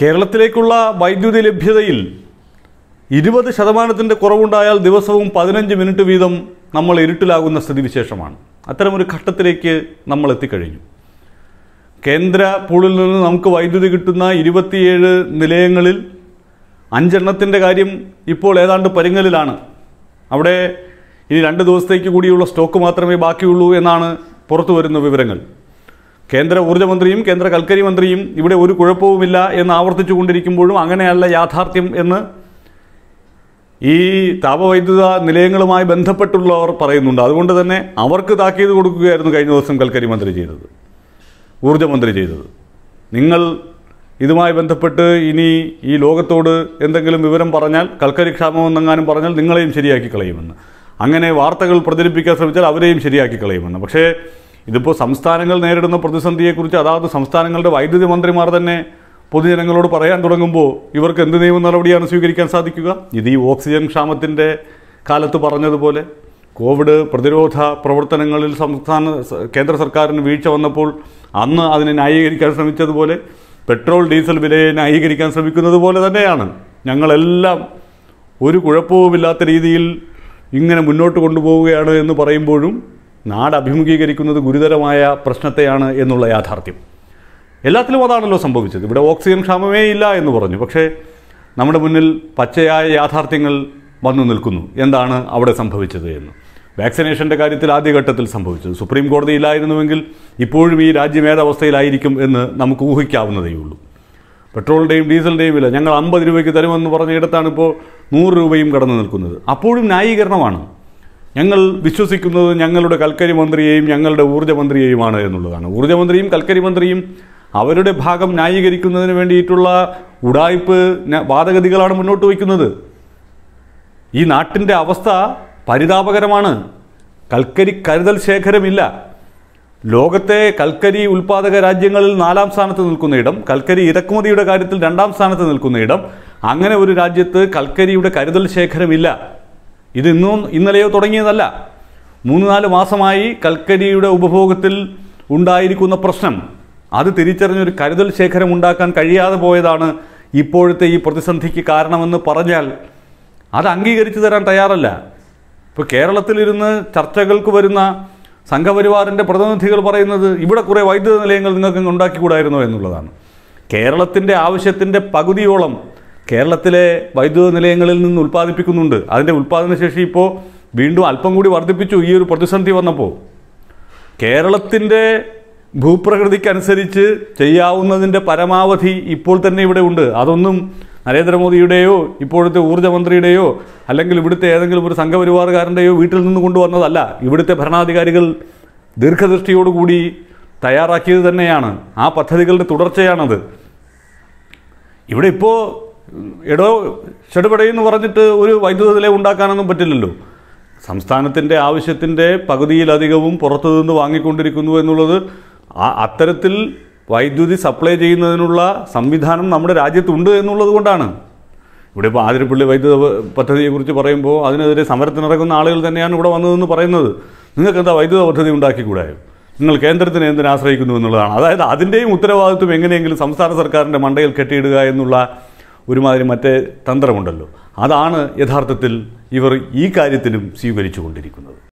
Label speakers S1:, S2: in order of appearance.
S1: കേരളത്തിലേക്കുള്ള വൈദ്യുതി ലഭ്യതയിൽ ഇരുപത് ശതമാനത്തിൻ്റെ കുറവുണ്ടായാൽ ദിവസവും പതിനഞ്ച് മിനിറ്റ് വീതം നമ്മൾ ഇരുട്ടിലാകുന്ന സ്ഥിതിവിശേഷമാണ് അത്തരമൊരു ഘട്ടത്തിലേക്ക് നമ്മൾ എത്തിക്കഴിഞ്ഞു കേന്ദ്ര പൂളിൽ നിന്ന് നമുക്ക് വൈദ്യുതി കിട്ടുന്ന ഇരുപത്തിയേഴ് നിലയങ്ങളിൽ അഞ്ചെണ്ണത്തിൻ്റെ കാര്യം ഇപ്പോൾ ഏതാണ്ട് പരിങ്ങലിലാണ് അവിടെ ഇനി രണ്ട് ദിവസത്തേക്ക് കൂടിയുള്ള സ്റ്റോക്ക് മാത്രമേ ബാക്കിയുള്ളൂ എന്നാണ് പുറത്തു വരുന്ന വിവരങ്ങൾ കേന്ദ്ര ഊർജ്ജമന്ത്രിയും കേന്ദ്ര കൽക്കരി മന്ത്രിയും ഇവിടെ ഒരു കുഴപ്പവുമില്ല എന്ന് ആവർത്തിച്ചു കൊണ്ടിരിക്കുമ്പോഴും അങ്ങനെയല്ല യാഥാർത്ഥ്യം എന്ന് ഈ താപവൈദ്യുത നിലയങ്ങളുമായി ബന്ധപ്പെട്ടുള്ളവർ പറയുന്നുണ്ട് അതുകൊണ്ട് തന്നെ അവർക്ക് താക്കീത് കൊടുക്കുകയായിരുന്നു കഴിഞ്ഞ ദിവസം കൽക്കരി മന്ത്രി ചെയ്തത് ഊർജ്ജമന്ത്രി ചെയ്തത് നിങ്ങൾ ഇതുമായി ബന്ധപ്പെട്ട് ഇനി ഈ ലോകത്തോട് എന്തെങ്കിലും വിവരം പറഞ്ഞാൽ കൽക്കരി ക്ഷാമമെന്നെങ്ങാനും പറഞ്ഞാൽ നിങ്ങളെയും ശരിയാക്കി കളയുമെന്ന് അങ്ങനെ വാർത്തകൾ പ്രചരിപ്പിക്കാൻ ശ്രമിച്ചാൽ അവരെയും ശരിയാക്കി കളയുമെന്ന് പക്ഷേ ഇതിപ്പോൾ സംസ്ഥാനങ്ങൾ നേരിടുന്ന പ്രതിസന്ധിയെക്കുറിച്ച് അതാത് സംസ്ഥാനങ്ങളുടെ വൈദ്യുതി മന്ത്രിമാർ തന്നെ പൊതുജനങ്ങളോട് പറയാൻ തുടങ്ങുമ്പോൾ ഇവർക്ക് എന്ത് നിയമ നടപടിയാണ് സ്വീകരിക്കാൻ സാധിക്കുക ഇത് ഈ ഓക്സിജൻ ക്ഷാമത്തിൻ്റെ കാലത്ത് പറഞ്ഞതുപോലെ കോവിഡ് പ്രതിരോധ പ്രവർത്തനങ്ങളിൽ സംസ്ഥാന കേന്ദ്ര സർക്കാരിന് വീഴ്ച വന്നപ്പോൾ അന്ന് അതിനെ ന്യായീകരിക്കാൻ ശ്രമിച്ചതുപോലെ പെട്രോൾ ഡീസൽ വിലയെ ന്യായീകരിക്കാൻ ശ്രമിക്കുന്നത് പോലെ തന്നെയാണ് ഞങ്ങളെല്ലാം ഒരു കുഴപ്പവുമില്ലാത്ത രീതിയിൽ ഇങ്ങനെ മുന്നോട്ട് കൊണ്ടുപോവുകയാണ് എന്ന് പറയുമ്പോഴും നാട് അഭിമുഖീകരിക്കുന്നത് ഗുരുതരമായ പ്രശ്നത്തെയാണ് എന്നുള്ള യാഥാർത്ഥ്യം എല്ലാത്തിലും അതാണല്ലോ സംഭവിച്ചത് ഇവിടെ ഓക്സിജൻ ക്ഷാമമേ ഇല്ല എന്ന് പറഞ്ഞു പക്ഷേ നമ്മുടെ മുന്നിൽ പച്ചയായ യാഥാർത്ഥ്യങ്ങൾ വന്നു നിൽക്കുന്നു എന്താണ് അവിടെ സംഭവിച്ചത് എന്ന് വാക്സിനേഷൻ്റെ കാര്യത്തിൽ ആദ്യഘട്ടത്തിൽ സംഭവിച്ചത് സുപ്രീം കോടതി ഇല്ലായിരുന്നുവെങ്കിൽ ഇപ്പോഴും ഈ രാജ്യമേതാവസ്ഥയിലായിരിക്കും എന്ന് നമുക്ക് ഊഹിക്കാവുന്നതേ ഉള്ളൂ പെട്രോളിൻ്റെയും ഡീസലിൻ്റെയും വില ഞങ്ങൾ അമ്പത് രൂപയ്ക്ക് തരുമെന്ന് പറഞ്ഞ ഇടത്താണ് ഇപ്പോൾ നൂറ് രൂപയും കടന്നു നിൽക്കുന്നത് അപ്പോഴും ന്യായീകരണമാണ് ഞങ്ങൾ വിശ്വസിക്കുന്നത് ഞങ്ങളുടെ കൽക്കരി മന്ത്രിയെയും ഞങ്ങളുടെ ഊർജ്ജമന്ത്രിയെയുമാണ് എന്നുള്ളതാണ് ഊർജ്ജമന്ത്രിയും കൽക്കരി മന്ത്രിയും അവരുടെ ഭാഗം ന്യായീകരിക്കുന്നതിന് വേണ്ടിയിട്ടുള്ള ഉടായ്പ് വാദഗതികളാണ് മുന്നോട്ട് വയ്ക്കുന്നത് ഈ നാട്ടിൻ്റെ അവസ്ഥ പരിതാപകരമാണ് കൽക്കരി കരുതൽ ശേഖരമില്ല ലോകത്തെ കൽക്കരി ഉൽപാദക രാജ്യങ്ങളിൽ നാലാം സ്ഥാനത്ത് നിൽക്കുന്ന ഇടം കൽക്കരി ഇറക്കുമതിയുടെ കാര്യത്തിൽ രണ്ടാം സ്ഥാനത്ത് നിൽക്കുന്ന ഇടം അങ്ങനെ ഒരു രാജ്യത്ത് കൽക്കരിയുടെ കരുതൽ ശേഖരമില്ല ഇത് ഇന്നും ഇന്നലെയോ തുടങ്ങിയതല്ല മൂന്ന് നാല് മാസമായി കൽക്കരിയുടെ ഉപഭോഗത്തിൽ ഉണ്ടായിരിക്കുന്ന പ്രശ്നം അത് തിരിച്ചറിഞ്ഞൊരു കരുതൽ ശേഖരം ഉണ്ടാക്കാൻ കഴിയാതെ പോയതാണ് ഇപ്പോഴത്തെ ഈ പ്രതിസന്ധിക്ക് കാരണമെന്ന് പറഞ്ഞാൽ അത് അംഗീകരിച്ചു തരാൻ തയ്യാറല്ല ഇപ്പോൾ കേരളത്തിലിരുന്ന് ചർച്ചകൾക്ക് വരുന്ന സംഘപരിവാറിൻ്റെ പ്രതിനിധികൾ പറയുന്നത് ഇവിടെ കുറേ വൈദ്യുത നിലയങ്ങൾ നിങ്ങൾക്ക് ഉണ്ടാക്കിക്കൂടായിരുന്നു എന്നുള്ളതാണ് കേരളത്തിൻ്റെ ആവശ്യത്തിൻ്റെ പകുതിയോളം കേരളത്തിലെ വൈദ്യുത നിലയങ്ങളിൽ നിന്ന് ഉൽപ്പാദിപ്പിക്കുന്നുണ്ട് അതിൻ്റെ ഉൽപ്പാദനശേഷി ഇപ്പോൾ വീണ്ടും അല്പം കൂടി വർദ്ധിപ്പിച്ചു ഈ ഒരു പ്രതിസന്ധി വന്നപ്പോൾ കേരളത്തിൻ്റെ ഭൂപ്രകൃതിക്കനുസരിച്ച് ചെയ്യാവുന്നതിൻ്റെ പരമാവധി ഇപ്പോൾ തന്നെ ഇവിടെ ഉണ്ട് അതൊന്നും നരേന്ദ്രമോദിയുടെയോ ഇപ്പോഴത്തെ ഊർജ്ജമന്ത്രിയുടെയോ അല്ലെങ്കിൽ ഇവിടുത്തെ ഏതെങ്കിലും ഒരു സംഘപരിവാറുകാരൻ്റെയോ വീട്ടിൽ നിന്ന് കൊണ്ടുവന്നതല്ല ഇവിടുത്തെ ഭരണാധികാരികൾ ദീർഘദൃഷ്ടിയോടുകൂടി തയ്യാറാക്കിയത് തന്നെയാണ് ആ പദ്ധതികളുടെ തുടർച്ചയാണത് ഇവിടെ ഇപ്പോൾ എടോ ചെടുപടയെന്ന് പറഞ്ഞിട്ട് ഒരു വൈദ്യുത നില ഉണ്ടാക്കാനൊന്നും പറ്റില്ലല്ലോ സംസ്ഥാനത്തിൻ്റെ ആവശ്യത്തിൻ്റെ പകുതിയിലധികവും പുറത്തു നിന്ന് വാങ്ങിക്കൊണ്ടിരിക്കുന്നു എന്നുള്ളത് അത്തരത്തിൽ വൈദ്യുതി സപ്ലൈ ചെയ്യുന്നതിനുള്ള സംവിധാനം നമ്മുടെ രാജ്യത്തുണ്ട് എന്നുള്ളത് കൊണ്ടാണ് ഇവിടെ ഇപ്പോൾ ആതിരപ്പള്ളി വൈദ്യുത പദ്ധതിയെക്കുറിച്ച് പറയുമ്പോൾ അതിനെതിരെ സമരത്തിനിറങ്ങുന്ന ആളുകൾ തന്നെയാണ് ഇവിടെ വന്നതെന്ന് പറയുന്നത് നിങ്ങൾക്ക് എന്താ വൈദ്യുത പദ്ധതി ഉണ്ടാക്കിക്കൂടായ നിങ്ങൾ കേന്ദ്രത്തിനെ എന്തിനാശ്രയിക്കുന്നു എന്നുള്ളതാണ് അതായത് അതിൻ്റെയും ഉത്തരവാദിത്വം എങ്ങനെയെങ്കിലും സംസ്ഥാന സർക്കാരിൻ്റെ മണ്ടയിൽ കെട്ടിയിടുക എന്നുള്ള ഒരുമാതിരി മറ്റേ തന്ത്രമുണ്ടല്ലോ അതാണ് യഥാർത്ഥത്തിൽ ഇവർ ഈ കാര്യത്തിലും സ്വീകരിച്ചു കൊണ്ടിരിക്കുന്നത്